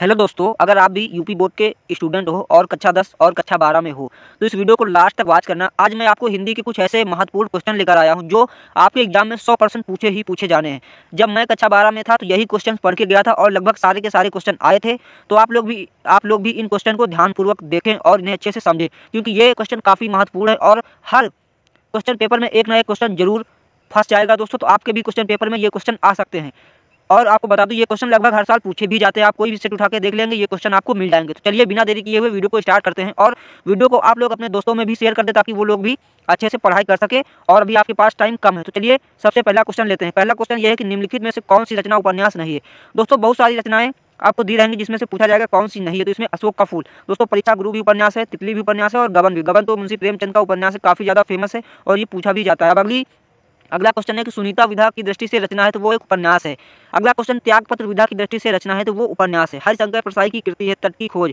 hello दोस्तों अगर आप भी यूपी बोर्ड के स्टूडेंट हो और कक्षा दस और कक्षा बारह में हो तो इस वीडियो को लास्ट तक वॉच करना आज मैं आपको हिंदी के कुछ ऐसे महत्वपूर्ण क्वेश्चन लेकर आया हूँ जो आपके एग्जाम में सौ परसेंट पूछे ही पूछे जाने हैं जब मैं कक्षा बारह में था तो यही क्वेश्चन पढ़ के गया था और लगभग सारे के सारे क्वेश्चन आए थे तो आप लोग भी आप लोग भी इन क्वेश्चन को ध्यानपूर्वक देखें और इन्हें अच्छे से समझें क्योंकि ये क्वेश्चन काफ़ी महत्वपूर्ण है और हर क्वेश्चन पेपर में एक ना एक क्वेश्चन जरूर फंस जाएगा दोस्तों तो आपके भी क्वेश्चन पेपर में ये क्वेश्चन आ सकते हैं और आपको बता दूं ये क्वेश्चन लगभग हर साल पूछे भी जाते हैं आप कोई भी सेट उठा के देख लेंगे ये क्वेश्चन आपको मिल जाएंगे तो चलिए बिना देरी किए हुए वीडियो को स्टार्ट करते हैं और वीडियो को आप लोग अपने दोस्तों में भी शेयर कर दे ताकि वो लोग भी अच्छे से पढ़ाई कर सके और अभी आपके पास टाइम कम है तो चलिए सबसे पहला क्वेश्चन लेते हैं पहला क्वेश्चन ये है कि निम्नलिखित में से कौन सी रचना उपन्यास नहीं है दोस्तों बहुत सारी रचनाएं आपको दी रहेंगी जिसमें से पूछा जाएगा कौन सी नहीं है तो इसमें अशोक का फूल दोस्तों परीक्षा गुरु भी उपन्यास है तितली भी उपन्यास है और गबन भी गबन तो मुंशी प्रेमचंद का उपन्यास है काफ़ी ज़्यादा फेमस है और ये पूछा भी जाता है अब अगली अगला क्वेश्चन है कि सुनीता विधा की दृष्टि से रचना है तो वो एक उपन्यास है अगला क्वेश्चन त्यागपत्र विधा की दृष्टि से रचना है तो वो उपन्यास है हरिशंकर प्रसाई की कृति है तट की खोज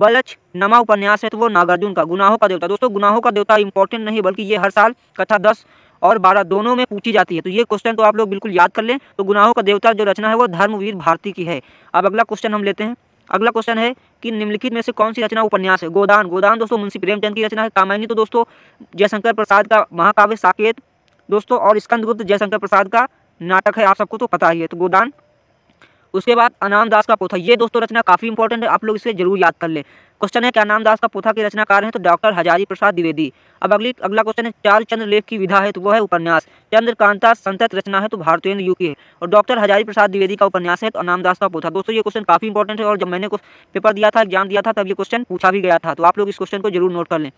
बलच नमा उपन्यास है तो वो नागार्जुन का गुनाहों का देवता दोस्तों गुनाहों का देवता इंपॉर्टेंट नहीं बल्कि ये हर साल कथा दस और बारह दोनों में पूछी जाती है तो ये क्वेश्चन तो आप लोग बिल्कुल याद कर लें तो गुनाहों का देवता जो रचना है वो धर्मवीर भारती की है अब अगला क्वेश्चन हम लेते हैं अगला क्वेश्चन है कि निम्नलिखित में से कौन सी रचना उपन्यास है गोदान गोदान दोस्तों मुंशी प्रेमचंद की रचना है कामायनी तो दोस्तों जयशंकर प्रसाद का महाकाव्य साकेत दोस्तों और स्कंदगुप्त जयशंकर प्रसाद का नाटक है आप सबको तो पता ही है तो गोदान उसके बाद अनाम दास का पोथा ये दोस्तों रचना काफ़ी इंपॉर्टेंट है आप लोग इसे जरूर याद कर लें क्वेश्चन है कि अनामदास दास का पोथा के रचनाकार हैं तो डॉक्टर हजारी प्रसाद द्विवेदी अब अगली अगला क्वेश्चन है चार चंद्र लेख की विधा है तो वो है उपन्यास चंद्रकांता संतत रचना है तो भारतीय यू की है और डॉक्टर हजारी प्रसाद द्विवेदी का उपन्यास है तो अनाम दास का पोथा दोस्तों ये क्वेश्चन काफ़ी इंपॉर्टेंट है और जब मैंने पेपर दिया था एग्जाम दिया था तब ये क्वेश्चन पूछा भी गया था तो आप लोग इस क्वेश्चन को जरूर नोट कर लें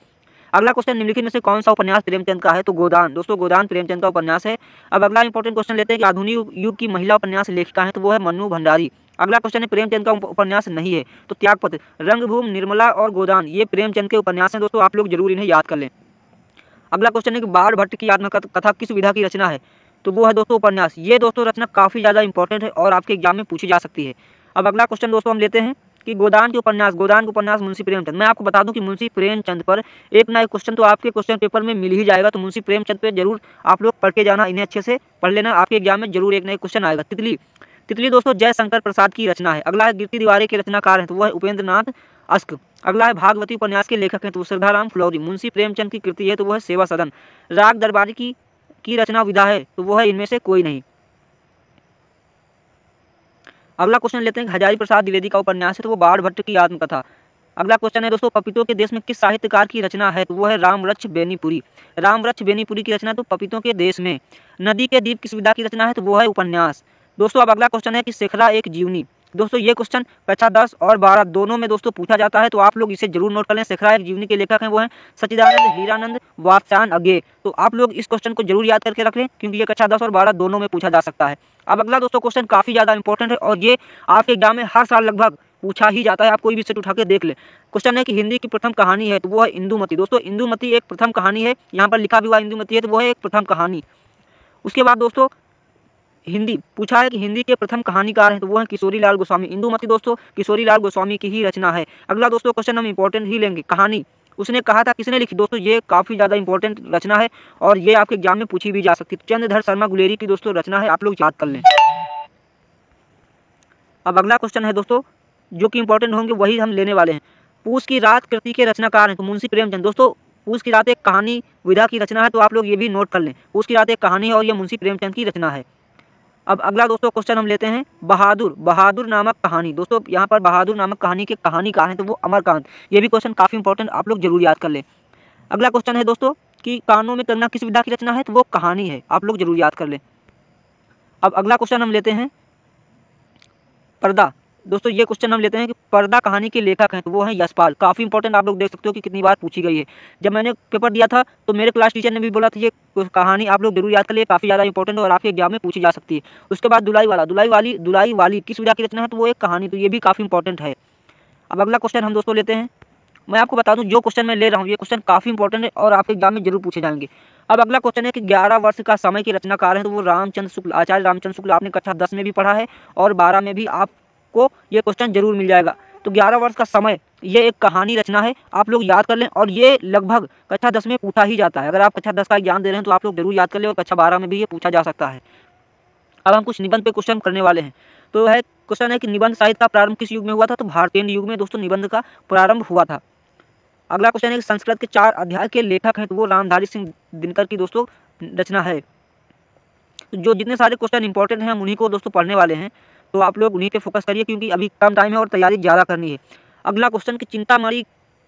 अगला क्वेश्चन निम्नलिखित में से कौन सा उपन्यास प्रेमचंद का है तो गोदान दोस्तों गोदान प्रेमचंद का उपन्यास है अब अगला इंपॉर्टेंट क्वेश्चन लेते हैं कि आधुनिक युग की महिला उपन्यास लेखिका है तो वो है मनु भंडारी अगला क्वेश्चन है प्रेमचंद का उपन्यास नहीं है तो त्यागपत्र रंगभूम निर्मला और गोदान ये प्रेमचंद के उपन्यास हैं दोस्तों आप लोग जरूर इन्हें याद कर लें अगला क्वेश्चन है कि बाढ़ भट्ट की आत्मकथा किस विधा की रचना है तो वो है दोस्तों उपन्यास ये दोस्तों रचना काफ़ी ज़्यादा इंपॉर्टेंट है और आपके एग्जाम में पूछी जा सकती है अब अगला क्वेश्चन दोस्तों हम लेते हैं कि गोदान के उपन्यास गोदान के उपन्यास मुंशी प्रेमचंद मैं आपको बता दूं कि मुंशी प्रेमचंद पर एक ना एक क्वेश्चन तो आपके क्वेश्चन पेपर में मिल ही जाएगा तो मुंशी प्रेमचंद पर जरूर आप लोग पढ़ के जाना इन्हें अच्छे से पढ़ लेना आपके एग्जाम में जरूर एक ना एक क्वेश्चन आएगा तितली तितली दोस्तों जयशंकर प्रसाद की रचना है अगला है गिरती दिवारी के रचनाकार हैं तो वह उपेंद्र नाथ अस्क अगला है भागवती उपन्यास के लेखक हैं तो श्रद्धाराम फ्लौरी मुंशी प्रेमचंद की कृति है तो वह है सेवा सदन राग दरबारी की की रचना विधा है तो वह है इनमें से कोई नहीं अगला क्वेश्चन लेते हैं हजारी प्रसाद द्विवेदी का उपन्यास है तो वो बाढ़ भट्ट की आत्मकथा अगला क्वेश्चन है दोस्तों पपीतों के देश में किस साहित्यकार की रचना है तो वो है रामवृक्ष बेनीपुरी रामवृक्ष बेनीपुरी की रचना तो पपीतों के देश में नदी के दीप की सुविधा की रचना है तो वो है उपन्यास दोस्तों अब अगला क्वेश्चन है कि शेखरा एक जीवनी दोस्तों ये क्वेश्चन कक्षा दस और बारह दोनों में दोस्तों पूछा जाता है तो आप लोग इसे जरूर नोट कर लें सिखरायक जीवनी के लेखक हैं वो हैं सचिदानंद हीरानंद वात्स्यान अगे तो आप लोग इस क्वेश्चन को जरूर याद करके रख लें क्योंकि ये कक्षा दस और बारह दोनों में पूछा जा सकता है अब अगला दोस्तों क्वेश्चन काफ़ी ज़्यादा इंपॉर्टेंट है और ये आपके एग्जाम में हर साल लगभग पूछा ही जाता है आप कोई भी सेट उठा के देख लें क्वेश्चन है कि हिंदी की प्रथम कहानी है तो वो है इंदुमती दोस्तों इंदुमती एक प्रथम कहानी है यहाँ पर लिखा भी हुआ इंदुमती है तो वो है एक प्रथम कहानी उसके बाद दोस्तों हिंदी पूछा है कि हिंदी के प्रथम कहानीकार हैं तो वो हैं किशोरी लाल गोस्वामी इंदू मती दोस्तों किशोरी लाल गोस्वामी की ही रचना है अगला दोस्तों क्वेश्चन हम इंपॉर्टेंट ही लेंगे कहानी उसने कहा था किसने लिखी दोस्तों ये काफ़ी ज़्यादा इंपॉर्टेंट रचना है और ये आपके एग्जाम में पूछी भी जा सकती है चंद्रधर शर्मा गुलेरी की दोस्तों रचना है आप लोग याद कर लें अब अगला क्वेश्चन है दोस्तों जो कि इंपॉर्टेंट होंगे वही हम लेने वाले हैं पूछ की रात कृति के रचनाकार हैं तो मुंशी प्रेमचंद दोस्तों पूछ की रात एक कहानी विधा की रचना है तो आप लोग ये भी नोट कर लें पूछ की रात एक कहानी है और ये मुंशी प्रेमचंद की रचना है अब अगला दोस्तों क्वेश्चन हम लेते हैं बहादुर बहादुर नामक कहानी दोस्तों यहाँ पर बहादुर नामक कहानी के कहानी कहा है तो वो अमरकांत ये भी क्वेश्चन काफ़ी इंपॉर्टेंट आप लोग जरूर याद कर लें अगला क्वेश्चन है दोस्तों कि कानों में तंगना किस विधा की रचना है तो वो कहानी है आप लोग जरूर याद कर लें अब अगला क्वेश्चन हम लेते हैं पर्दा दोस्तों ये क्वेश्चन हम लेते हैं कि पर्दा कहानी के लेखक हैं तो वो हैं यशपाल काफ़ी इंपॉर्टेंट आप लोग देख सकते हो कि कितनी बार पूछी गई है जब मैंने पेपर दिया था तो मेरे क्लास टीचर ने भी बोला था ये कहानी आप लोग जरूर याद कर लिए काफ़ी ज़्यादा इंपॉर्टेंट और आपके एग्जाम में पूछी जा सकती है उसके बाद दुलाई वाला दुलाई वाली दुलाई वाली किस विधा की रचना है तो वो एक कहानी तो ये भी काफ़ी इंपॉर्टेंट है अब अगला क्वेश्चन हम दोस्तों लेते हैं मैं आपको बता दूँ जो क्वेश्चन मैं ले रहा हूँ ये क्वेश्चन काफ़ी इंपॉर्टेंट है और आपके एग्जाम में जरूर पूछे जाएंगे अब अगला क्वेश्चन है कि 11 वर्ष का समय की रचनाकार है तो वो रामचंद्र शुक्ल आचार्य रामचंद्र शुक्ल आपने कक्षा 10 में भी पढ़ा है और 12 में भी आप आपको ये क्वेश्चन जरूर मिल जाएगा तो ग्यारह वर्ष का समय ये एक कहानी रचना है आप लोग याद कर लें और ये लगभग कक्षा दस में पूछा ही जाता है अगर आप कक्षा दस का ज्ञान दे रहे हैं तो आप लोग जरूर याद कर लें और कक्षा बारह में भी ये पूछा जा सकता है अब हम कुछ निबंध पे क्वेश्चन करने वाले हैं तो है क्वेश्चन है कि निबंध साहित्य का प्रारंभ किस युग में हुआ था तो भारतीय युग में दोस्तों निबंध का प्रारंभ हुआ था अगला क्वेश्चन है संस्कृत के चार अध्याय के लेखक हैं तो वो रामधारी सिंह दिनकर की दोस्तों रचना है जो जितने सारे क्वेश्चन इंपॉर्टेंट हैं हम उन्हीं को दोस्तों पढ़ने वाले हैं तो आप लोग उन्हीं पे फोकस करिए क्योंकि अभी कम टाइम है और तैयारी ज़्यादा करनी है अगला क्वेश्चन कि चिंतामणि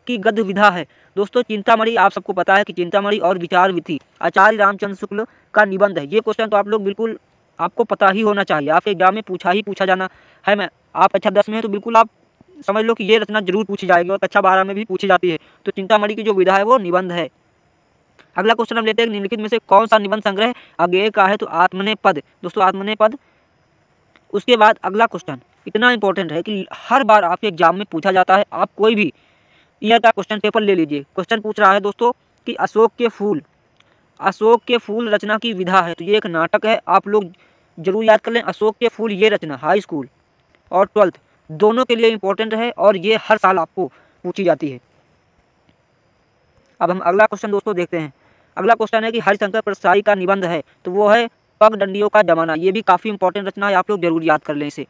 की गद्य विधा है दोस्तों चिंतामणि आप सबको पता है कि चिंतामणि और विचार विधि आचार्य रामचंद्र शुक्ल का निबंध है ये क्वेश्चन तो आप लोग बिल्कुल आपको पता ही होना चाहिए आपके एग्जाम में पूछा ही पूछा जाना है मैं आप अच्छा दस में है तो बिल्कुल आप समझ लो कि ये रचना जरूर पूछी जाएगी और कक्षा अच्छा बारह में भी पूछी जाती है तो चिंतामणि की जो विधा है वो निबंध है अगला क्वेश्चन हम लेते हैं निम्नलिखित में से कौन सा निबंध संग्रह अगे का है तो आत्मने पद दोस्तों आत्मने पद उसके बाद अगला क्वेश्चन इतना इंपॉर्टेंट है कि हर बार आपके एग्जाम में पूछा जाता है आप कोई भी ईयर का क्वेश्चन पेपर ले लीजिए क्वेश्चन पूछ रहा है दोस्तों कि अशोक के फूल अशोक के फूल रचना की विधा है तो ये एक नाटक है आप लोग जरूर याद कर लें अशोक के फूल ये रचना हाई स्कूल और ट्वेल्थ दोनों के लिए इम्पोर्टेंट है और ये हर साल आपको पूछी जाती है अब हम अगला क्वेश्चन दोस्तों देखते हैं अगला क्वेश्चन है कि हरिशंकर प्रसाई का निबंध है तो वो है पगडंडियों का जमाना ये भी काफ़ी इंपॉर्टेंट रचना है आप लोग जरूर याद कर लें इसे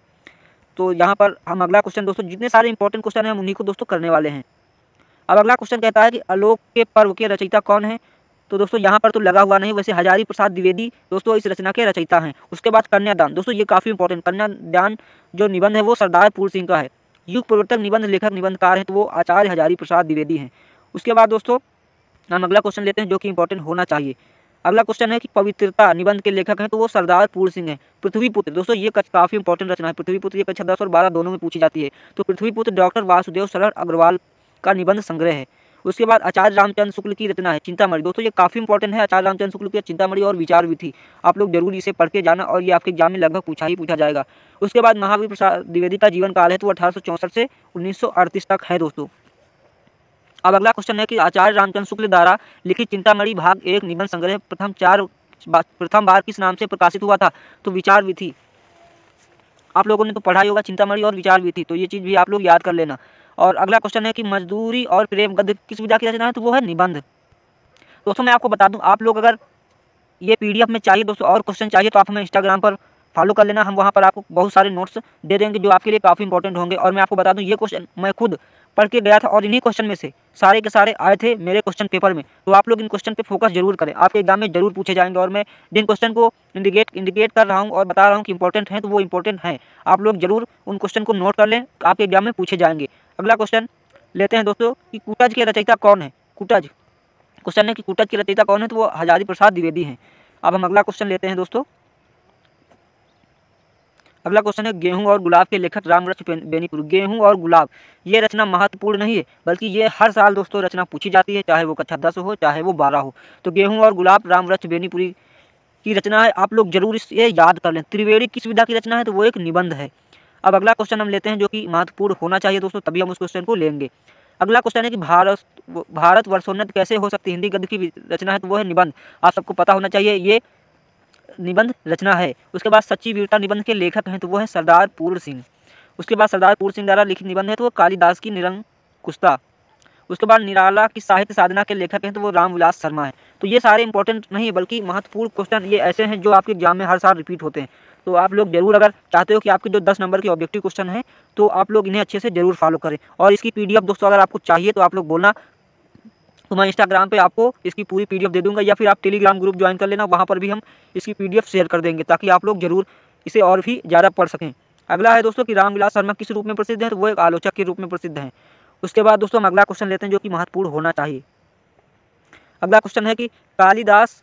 तो यहाँ पर हम अगला क्वेश्चन दोस्तों जितने सारे इंपॉर्टेंट क्वेश्चन हैं हम उन्हीं को दोस्तों करने वाले हैं अब अगला क्वेश्चन कहता है कि अलोक के पर्व के रचयिता कौन है तो दोस्तों यहाँ पर तो लगा हुआ नहीं वैसे हजारी प्रसाद द्विवेदी दोस्तों इस रचना के रचयिता हैं उसके बाद कन्यादान दोस्तों ये काफ़ी इंपॉर्टेंट कन्यादान जो निबंध है वो सरदार पूर्ण सिंह का है युग प्रवर्तक निबंध लेखक निबंधकार हैं तो वो आचार्य हजारी प्रसाद द्विवेदी हैं उसके बाद दोस्तों हम अगला क्वेश्चन लेते हैं जो कि इंपॉर्टेंट होना चाहिए अगला क्वेश्चन है कि पवित्रता निबंध के लेखक हैं तो वो सरदार पूर सिंह है पृथ्वीपुत्र दोस्तों ये कच्छ काफी इंपॉर्टेंट रचना है पृथ्वीपुत्र ये कक्षा दस और बारह दोनों में पूछी जाती है तो पृथ्वीपुत्र डॉक्टर वासुदेव शरण अग्रवाल का निबंध संग्रह है उसके बाद आचार्य रामचंद्र शुक्ल की रचना है चिंतामणि दोस्तों ये काफी इंपॉर्टेंट है आचार्य रामचंद्र शुक्ल की चिंतामणि और विचार विधि आप लोग जरूर इसे पढ़ के जाना और ये आपके एग्जाम में लगभग पूछा ही पूछा जाएगा उसके बाद महावीर प्रसाद द्विवेदी का जीवन काल है तो अठारह से उन्नीस तक है दोस्तों अब अगला क्वेश्चन है कि आचार्य रामचंद्र शुक्ल द्वारा लिखित चिंतामणि भाग एक निबंध संग्रह प्रथम चार प्रथम बार किस नाम से प्रकाशित हुआ था तो विचार विधि आप लोगों ने तो पढ़ाई होगा चिंतामणि और विचार विधि तो ये चीज़ भी आप लोग याद कर लेना और अगला क्वेश्चन है कि मजदूरी और प्रेम गद्य किस विधा की रचना है तो वो है निबंध दोस्तों मैं आपको बता दूं आप लोग अगर ये पीडीएफ में चाहिए दोस्तों और क्वेश्चन चाहिए तो आप हमें इंस्टाग्राम पर फॉलो कर लेना हम वहाँ पर आपको बहुत सारे नोट्स दे देंगे जो आपके लिए काफ़ी इंपॉर्टेंट होंगे और मैं आपको बता दूँ ये क्वेश्चन मैं खुद पढ़ के गया था और इन्हीं क्वेश्चन में से सारे के सारे आए थे मेरे क्वेश्चन पेपर में तो आप लोग इन क्वेश्चन पे फोकस जरूर करें आपके एग्जाम में जरूर पूछे जाएंगे और मैं जिन क्वेश्चन को इंडिकेट इंडिकेट कर रहा हूँ और बता रहा हूँ कि इंपॉर्टेंट हैं तो वो इंपॉर्टेंट हैं आप लोग जरूर उन क्वेश्चन को नोट कर लें आपके एग्जाम में पूछे जाएंगे अगला क्वेश्चन लेते हैं दोस्तों कि कुटज की रचयिता कौन है कुटज क्वेश्चन है कि कुटज की रचयिता कौन है तो वो हजारी प्रसाद द्विवेदी हैं अब हम अगला क्वेश्चन लेते हैं दोस्तों अगला क्वेश्चन है गेहूं और गुलाब के लेखक रामवृक्ष बेनीपुर गेहूं और गुलाब ये रचना महत्वपूर्ण नहीं है बल्कि ये हर साल दोस्तों रचना पूछी जाती है चाहे वो कक्षा दस हो चाहे वो बारह हो तो गेहूं और गुलाब राम रक्ष बेनीपुरी की रचना है आप लोग जरूर इसे याद कर लें त्रिवेणी किस विधा की रचना है तो वो एक निबंध है अब अगला क्वेश्चन हम लेते हैं जो कि महत्वपूर्ण होना चाहिए दोस्तों तभी हम उस क्वेश्चन को लेंगे अगला क्वेश्चन है कि भारत भारत वर्षोन्नत कैसे हो सकती हिंदी गद्य की रचना है तो वो है निबंध आप सबको पता होना चाहिए ये निबंध रचना है उसके बाद सच्ची वीरता निबंध के लेखक हैं तो वो है सरदार पूर्ण सिंह उसके बाद सरदार पूर्ण सिंह द्वारा लिखित निबंध है तो वो कालिदास की कुश्ता उसके बाद निराला की साहित्य साधना के लेखक हैं तो वो रामविलास शर्मा है तो ये सारे इंपॉर्टेंट नहीं बल्कि महत्वपूर्ण क्वेश्चन ये ऐसे हैं जो आपके एग्जाम में हर साल रिपीट होते हैं तो आप लोग जरूर अगर चाहते हो कि आपके जो दस नंबर के ऑब्जेक्टिव क्वेश्चन हैं तो आप लोग इन्हें अच्छे से जरूर फॉलो करें और इसकी पी दोस्तों अगर आपको चाहिए तो आप लोग बोलना तो मैं इंस्टाग्राम पे आपको इसकी पूरी पी दे दूंगा या फिर आप टेलीग्राम ग्रुप ज्वाइन कर लेना वहाँ पर भी हम इसकी पी शेयर कर देंगे ताकि आप लोग जरूर इसे और भी ज़्यादा पढ़ सकें अगला है दोस्तों कि रामविलास शर्मा किस रूप में प्रसिद्ध है तो वो एक आलोचक के रूप में प्रसिद्ध हैं उसके बाद दोस्तों हम अगला क्वेश्चन लेते हैं जो कि महत्वपूर्ण होना चाहिए अगला क्वेश्चन है कि कालीदास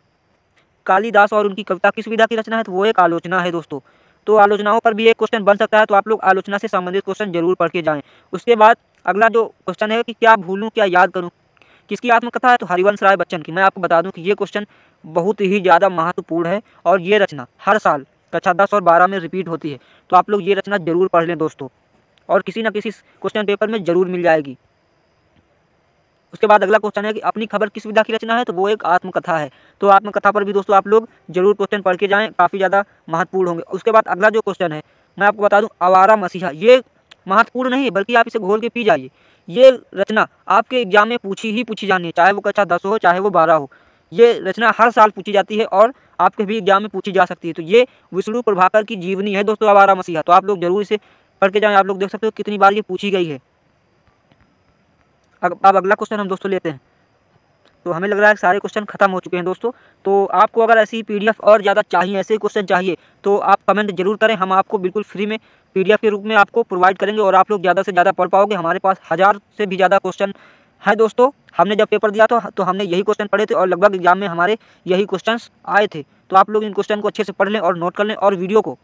कालीदास और उनकी कविता किस विधा की रचना है तो वो एक आलोचना है दोस्तों तो आलोचनाओं पर भी एक क्वेश्चन बन सकता है तो आप लोग आलोचना से संबंधित क्वेश्चन जरूर पढ़ के जाएँ उसके बाद अगला जो क्वेश्चन है कि क्या भूलूँ क्या याद करूँ किसकी आत्मकथा है तो हरिवंश राय बच्चन की मैं आपको बता दूं कि ये क्वेश्चन बहुत ही ज़्यादा महत्वपूर्ण है और ये रचना हर साल कक्षा दस और बारह में रिपीट होती है तो आप लोग ये रचना ज़रूर पढ़ लें दोस्तों और किसी न किसी क्वेश्चन पेपर में ज़रूर मिल जाएगी उसके बाद अगला क्वेश्चन है कि अपनी खबर किस विधा की रचना है तो वो एक आत्मकथा है तो आत्मकथा पर भी दोस्तों आप लोग जरूर क्वेश्चन पढ़ के जाएँ काफ़ी ज़्यादा महत्वपूर्ण होंगे उसके बाद अगला जो क्वेश्चन है मैं आपको बता दूँ आवारा मसीहा ये महत्वपूर्ण नहीं है बल्कि आप इसे घोल के पी जाइए ये रचना आपके एग्जाम में पूछी ही पूछी जानी है चाहे वो कक्षा दस हो चाहे वो बारह हो ये रचना हर साल पूछी जाती है और आपके भी एग्जाम में पूछी जा सकती है तो ये विष्णु प्रभाकर की जीवनी है दोस्तों आवारा मसीहा तो आप लोग जरूर इसे पढ़ के जाए आप लोग देख सकते हो कितनी बार ये पूछी गई है अब अगला क्वेश्चन हम दोस्तों लेते हैं तो हमें लग रहा है सारे क्वेश्चन खत्म हो चुके हैं दोस्तों तो आपको अगर ऐसी पीडीएफ और ज़्यादा चाहिए ऐसे क्वेश्चन चाहिए तो आप कमेंट जरूर करें हम आपको बिल्कुल फ्री में पीडीएफ के रूप में आपको प्रोवाइड करेंगे और आप लोग ज़्यादा से ज़्यादा पढ़ पाओगे हमारे पास हज़ार से भी ज़्यादा क्वेश्चन है दोस्तों हमने जब पेपर दिया था तो हमने यही क्वेश्चन पढ़े थे और लगभग एग्जाम में हमारे यही क्वेश्चन आए थे तो आप लोग इन क्वेश्चन को अच्छे से पढ़ लें और नोट कर लें और वीडियो को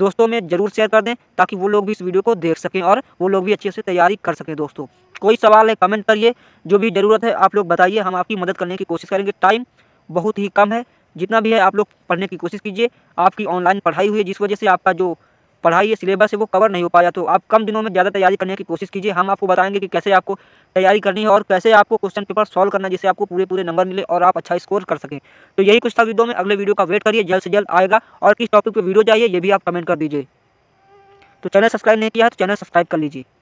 दोस्तों में जरूर शेयर कर दें ताकि वो लोग भी इस वीडियो को देख सकें और वो लोग भी अच्छे से तैयारी कर सकें दोस्तों कोई सवाल है कमेंट करिए जो भी ज़रूरत है आप लोग बताइए हम आपकी मदद करने की कोशिश करेंगे टाइम बहुत ही कम है जितना भी है आप लोग पढ़ने की कोशिश कीजिए आपकी ऑनलाइन पढ़ाई हुई है जिस वजह से आपका जो पढ़ाई या सिलेबस है वो कवर नहीं हो पाया तो आप कम दिनों में ज़्यादा तैयारी करने की कोशिश कीजिए हम आपको बताएंगे कि कैसे आपको तैयारी करनी है और कैसे आपको क्वेश्चन पेपर सॉल्व करना जिससे आपको पूरे पूरे नंबर मिले और आप अच्छा स्कोर कर सकें तो यही कुछ था वीडियो में अगले वीडियो का वेट करिए जल्द से जल्द आएगा और किस टॉपिक पर वीडियो चाहिए ये भी आप कमेंट कर दीजिए तो चैनल सब्सक्राइब नहीं किया है तो चैनल सब्सक्राइब कर लीजिए